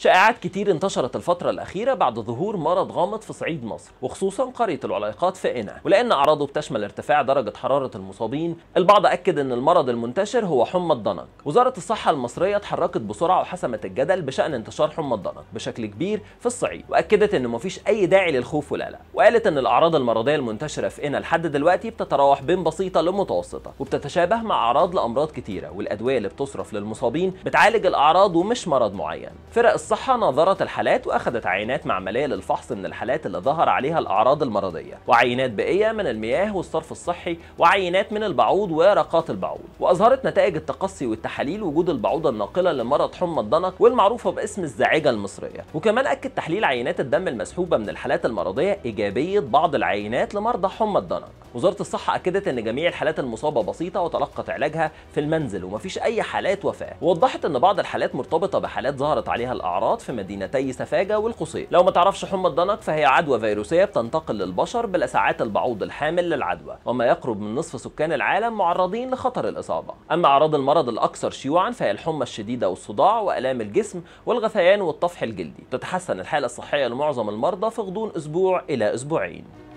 شائعات كتير انتشرت الفترة الأخيرة بعد ظهور مرض غامض في صعيد مصر وخصوصا قرية العلايقات في إنا ولأن أعراضه بتشمل ارتفاع درجة حرارة المصابين البعض أكد أن المرض المنتشر هو حمى الضنك وزارة الصحة المصرية اتحركت بسرعة وحسمت الجدل بشأن انتشار حمى الضنك بشكل كبير في الصعيد وأكدت أن مفيش أي داعي للخوف ولا لا وقالت أن الأعراض المرضية المنتشرة في إنا لحد دلوقتي بتتراوح بين بسيطة لمتوسطة وبتتشابه مع أعراض لأمراض كتيرة والأدوية اللي بتصرف للمصابين بتعالج الأعراض ومش مرض معين فرق الصحة نظرت الحالات وأخذت عينات معملية للفحص من الحالات اللي ظهر عليها الأعراض المرضية وعينات بيئية من المياه والصرف الصحي وعينات من البعوض ورقات البعوض وأظهرت نتائج التقصي والتحاليل وجود البعوضة الناقلة لمرض حمى الضنك والمعروفة باسم الزعيجة المصرية وكمان أكد تحليل عينات الدم المسحوبة من الحالات المرضية إيجابية بعض العينات لمرضى حمى الضنك وزارة الصحة أكدت أن جميع الحالات المصابة بسيطة وتلقت علاجها في المنزل ومفيش أي حالات وفاة ووضحت أن بعض الحالات مرتبطة بحالات ظهرت عليها الأعراض في مدينتي سفاجة والقصير. لو ما تعرفش حمى الضنك فهي عدوى فيروسية بتنتقل للبشر بلسعات البعوض الحامل للعدوى وما يقرب من نصف سكان العالم معرضين لخطر الإصابة أما أعراض المرض الأكثر شيوعا فهي الحمى الشديدة والصداع وآلام الجسم والغثيان والطفح الجلدي تتحسن الحالة الصحية لمعظم المرضى في غضون أسبوع إلى أسبوعين